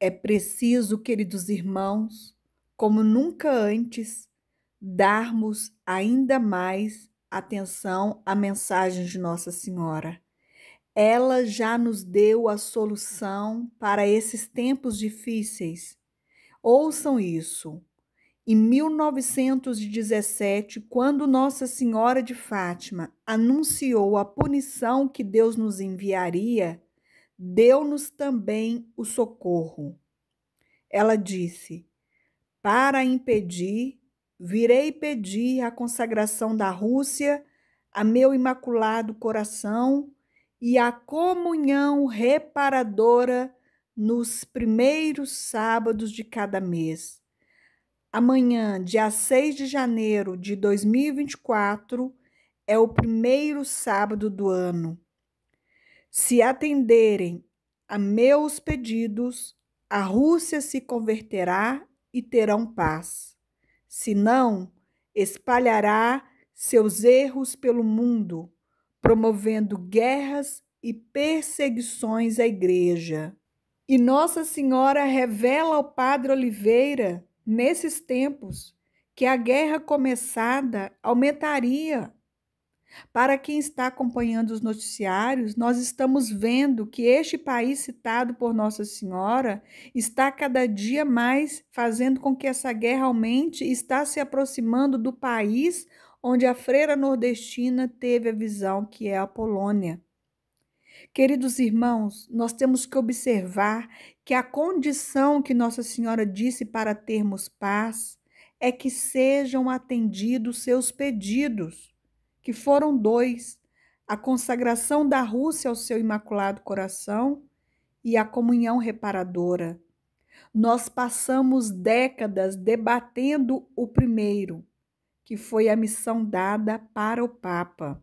É preciso, queridos irmãos, como nunca antes, darmos ainda mais atenção à mensagem de Nossa Senhora. Ela já nos deu a solução para esses tempos difíceis. Ouçam isso. Em 1917, quando Nossa Senhora de Fátima anunciou a punição que Deus nos enviaria, deu-nos também o socorro. Ela disse: Para impedir, virei pedir a consagração da Rússia a meu imaculado coração e a comunhão reparadora nos primeiros sábados de cada mês. Amanhã, dia 6 de janeiro de 2024, é o primeiro sábado do ano. Se atenderem a meus pedidos, a Rússia se converterá e terão paz. Se não, espalhará seus erros pelo mundo, promovendo guerras e perseguições à igreja. E Nossa Senhora revela ao Padre Oliveira, nesses tempos, que a guerra começada aumentaria para quem está acompanhando os noticiários, nós estamos vendo que este país citado por Nossa Senhora está cada dia mais fazendo com que essa guerra aumente e está se aproximando do país onde a freira nordestina teve a visão, que é a Polônia. Queridos irmãos, nós temos que observar que a condição que Nossa Senhora disse para termos paz é que sejam atendidos seus pedidos que foram dois: a consagração da Rússia ao seu Imaculado Coração e a comunhão reparadora. Nós passamos décadas debatendo o primeiro, que foi a missão dada para o Papa.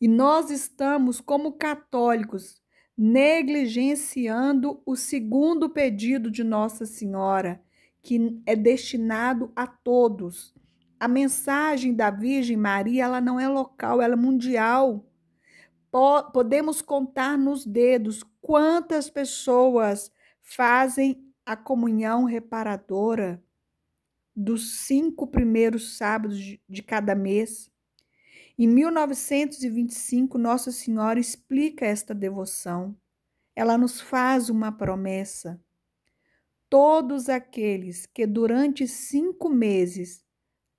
E nós estamos, como católicos, negligenciando o segundo pedido de Nossa Senhora, que é destinado a todos, a mensagem da Virgem Maria, ela não é local, ela é mundial. Podemos contar nos dedos quantas pessoas fazem a comunhão reparadora dos cinco primeiros sábados de cada mês. Em 1925, Nossa Senhora explica esta devoção. Ela nos faz uma promessa. Todos aqueles que durante cinco meses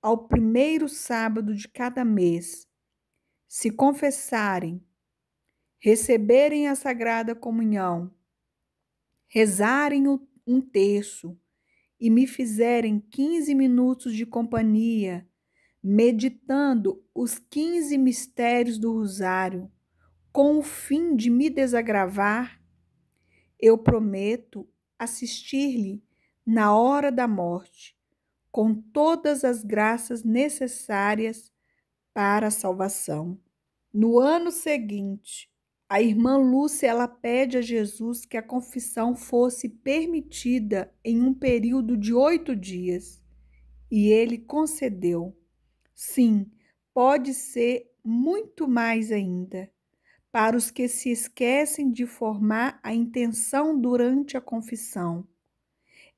ao primeiro sábado de cada mês, se confessarem, receberem a Sagrada Comunhão, rezarem um terço e me fizerem 15 minutos de companhia, meditando os 15 mistérios do Rosário, com o fim de me desagravar, eu prometo assistir-lhe na hora da morte com todas as graças necessárias para a salvação. No ano seguinte, a irmã Lúcia ela pede a Jesus que a confissão fosse permitida em um período de oito dias e ele concedeu. Sim, pode ser muito mais ainda. Para os que se esquecem de formar a intenção durante a confissão,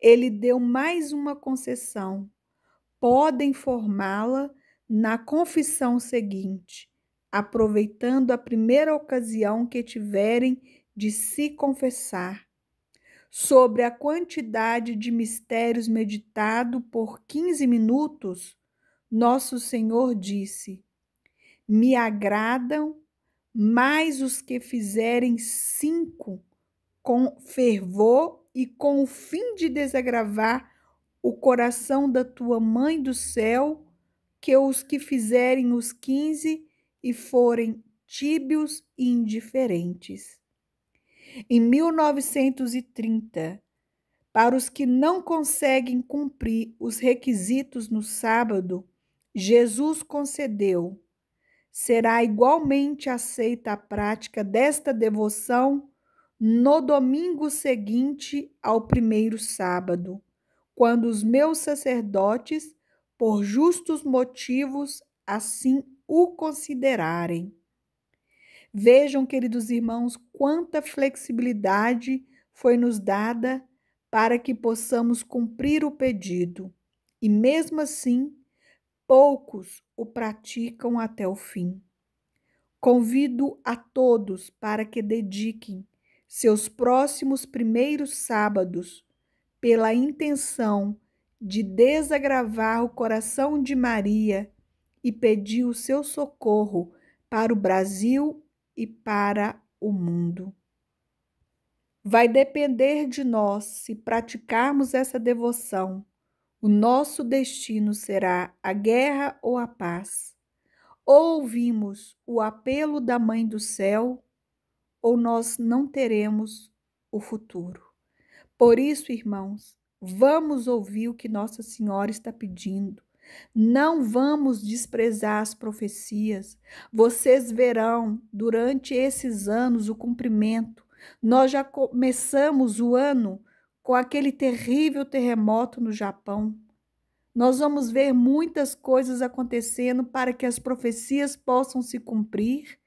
ele deu mais uma concessão. Podem formá-la na confissão seguinte, aproveitando a primeira ocasião que tiverem de se confessar. Sobre a quantidade de mistérios meditado por 15 minutos, nosso Senhor disse: Me agradam mais os que fizerem cinco com fervor e com o fim de desagravar o coração da tua mãe do céu, que os que fizerem os quinze e forem tíbios e indiferentes. Em 1930, para os que não conseguem cumprir os requisitos no sábado, Jesus concedeu: será igualmente aceita a prática desta devoção no domingo seguinte ao primeiro sábado, quando os meus sacerdotes, por justos motivos, assim o considerarem. Vejam, queridos irmãos, quanta flexibilidade foi nos dada para que possamos cumprir o pedido, e mesmo assim, poucos o praticam até o fim. Convido a todos para que dediquem seus próximos primeiros sábados pela intenção de desagravar o coração de Maria e pedir o seu socorro para o Brasil e para o mundo. Vai depender de nós se praticarmos essa devoção. O nosso destino será a guerra ou a paz. Ou ouvimos o apelo da Mãe do Céu ou nós não teremos o futuro. Por isso, irmãos, vamos ouvir o que Nossa Senhora está pedindo. Não vamos desprezar as profecias. Vocês verão durante esses anos o cumprimento. Nós já começamos o ano com aquele terrível terremoto no Japão. Nós vamos ver muitas coisas acontecendo para que as profecias possam se cumprir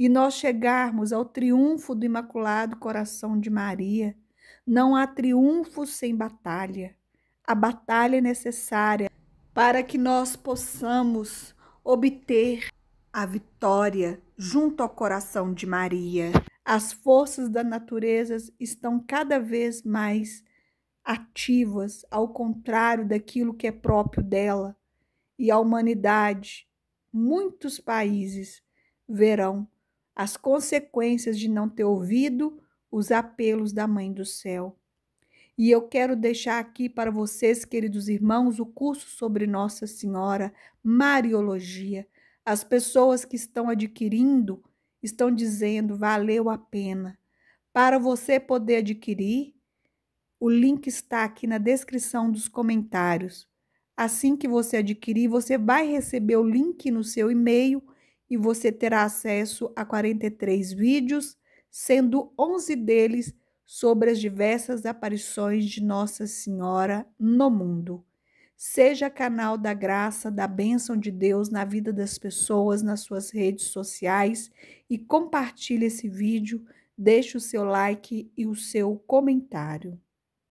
e nós chegarmos ao triunfo do Imaculado Coração de Maria, não há triunfo sem batalha. A batalha é necessária para que nós possamos obter a vitória junto ao coração de Maria. As forças da natureza estão cada vez mais ativas, ao contrário daquilo que é próprio dela. E a humanidade, muitos países, verão as consequências de não ter ouvido os apelos da Mãe do Céu. E eu quero deixar aqui para vocês, queridos irmãos, o curso sobre Nossa Senhora, Mariologia. As pessoas que estão adquirindo estão dizendo valeu a pena. Para você poder adquirir, o link está aqui na descrição dos comentários. Assim que você adquirir, você vai receber o link no seu e-mail e você terá acesso a 43 vídeos, sendo 11 deles sobre as diversas aparições de Nossa Senhora no mundo. Seja canal da graça, da bênção de Deus na vida das pessoas, nas suas redes sociais e compartilhe esse vídeo, deixe o seu like e o seu comentário.